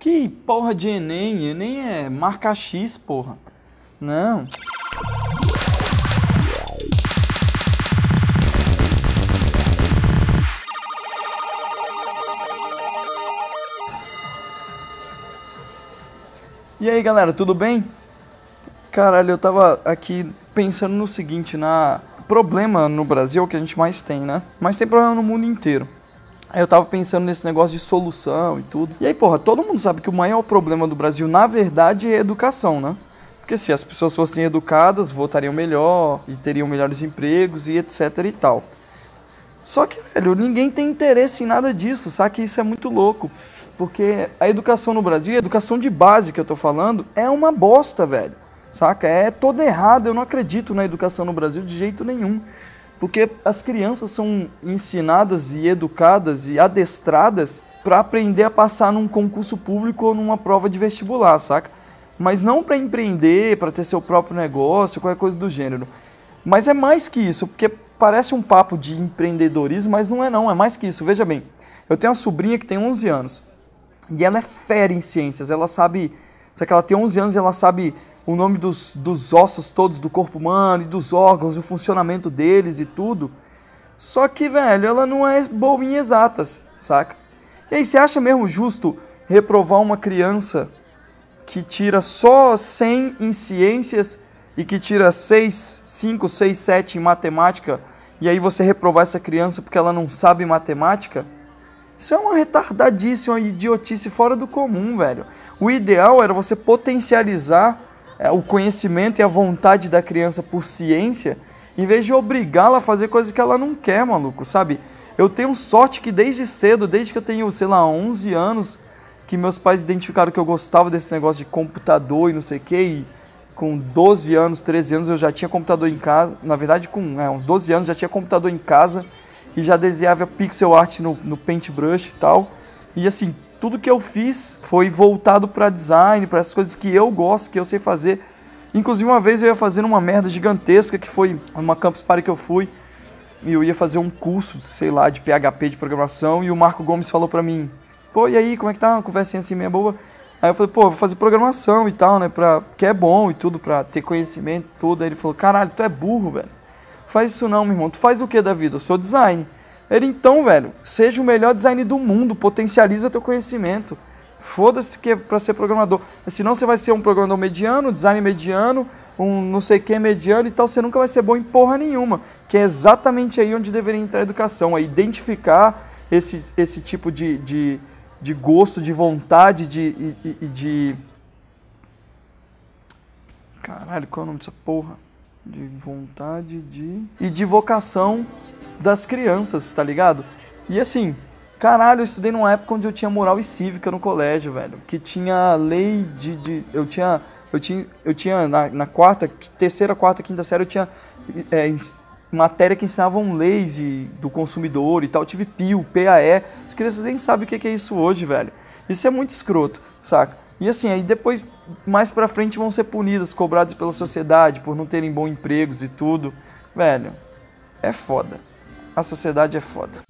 Que porra de Enem? Enem é marca X, porra. Não. E aí, galera, tudo bem? Caralho, eu tava aqui pensando no seguinte, na problema no Brasil que a gente mais tem, né? Mas tem problema no mundo inteiro. Aí eu tava pensando nesse negócio de solução e tudo. E aí, porra, todo mundo sabe que o maior problema do Brasil, na verdade, é educação, né? Porque se as pessoas fossem educadas, votariam melhor e teriam melhores empregos e etc e tal. Só que, velho, ninguém tem interesse em nada disso, sabe que isso é muito louco. Porque a educação no Brasil, a educação de base que eu tô falando, é uma bosta, velho. Saca? É toda errada, eu não acredito na educação no Brasil de jeito nenhum. Porque as crianças são ensinadas e educadas e adestradas para aprender a passar num concurso público ou numa prova de vestibular, saca? Mas não para empreender, para ter seu próprio negócio, qualquer coisa do gênero. Mas é mais que isso, porque parece um papo de empreendedorismo, mas não é não, é mais que isso. Veja bem, eu tenho uma sobrinha que tem 11 anos e ela é fera em ciências, ela sabe, só que ela tem 11 anos e ela sabe o nome dos, dos ossos todos do corpo humano e dos órgãos, o funcionamento deles e tudo. Só que, velho, ela não é boa em exatas, saca? E aí, você acha mesmo justo reprovar uma criança que tira só 100 em ciências e que tira 6, 5, 6, 7 em matemática, e aí você reprovar essa criança porque ela não sabe matemática? Isso é uma retardadíssima idiotice fora do comum, velho. O ideal era você potencializar é o conhecimento e a vontade da criança por ciência, em vez de obrigá-la a fazer coisas que ela não quer, maluco, sabe? Eu tenho sorte que desde cedo, desde que eu tenho, sei lá, 11 anos, que meus pais identificaram que eu gostava desse negócio de computador e não sei o que, e com 12 anos, 13 anos eu já tinha computador em casa, na verdade com é, uns 12 anos já tinha computador em casa, e já desenhava pixel art no, no paintbrush e tal, e assim, tudo que eu fiz foi voltado para design, para essas coisas que eu gosto, que eu sei fazer. Inclusive, uma vez eu ia fazer uma merda gigantesca que foi uma campus party que eu fui e eu ia fazer um curso, sei lá, de PHP de programação e o Marco Gomes falou para mim: "Pô, e aí, como é que tá? Uma conversinha assim meia boba?" Aí eu falei: "Pô, vou fazer programação e tal, né, pra que é bom e tudo para ter conhecimento, tudo". Aí ele falou: "Caralho, tu é burro, velho. Faz isso não, meu irmão. Tu faz o que da vida? Eu sou design". Ele, então, velho, seja o melhor design do mundo, potencializa teu conhecimento. Foda-se que é para ser programador. Senão você vai ser um programador mediano, design mediano, um não sei que mediano e tal, você nunca vai ser bom em porra nenhuma. Que é exatamente aí onde deveria entrar a educação, é identificar esse, esse tipo de, de, de gosto, de vontade, de, de, de... Caralho, qual é o nome dessa porra? de vontade de e de vocação das crianças, tá ligado? E assim, caralho, eu estudei numa época onde eu tinha moral e cívica no colégio, velho, que tinha lei de, de eu tinha eu tinha, eu tinha na, na quarta, terceira, quarta, quinta série, eu tinha é, matéria que ensinavam leis e, do consumidor e tal. Eu tive pio PAE. As crianças nem sabem o que é isso hoje, velho. Isso é muito escroto, saca? E assim, aí depois mais para frente vão ser punidas, cobradas pela sociedade por não terem bons empregos e tudo. Velho, é foda. A sociedade é foda.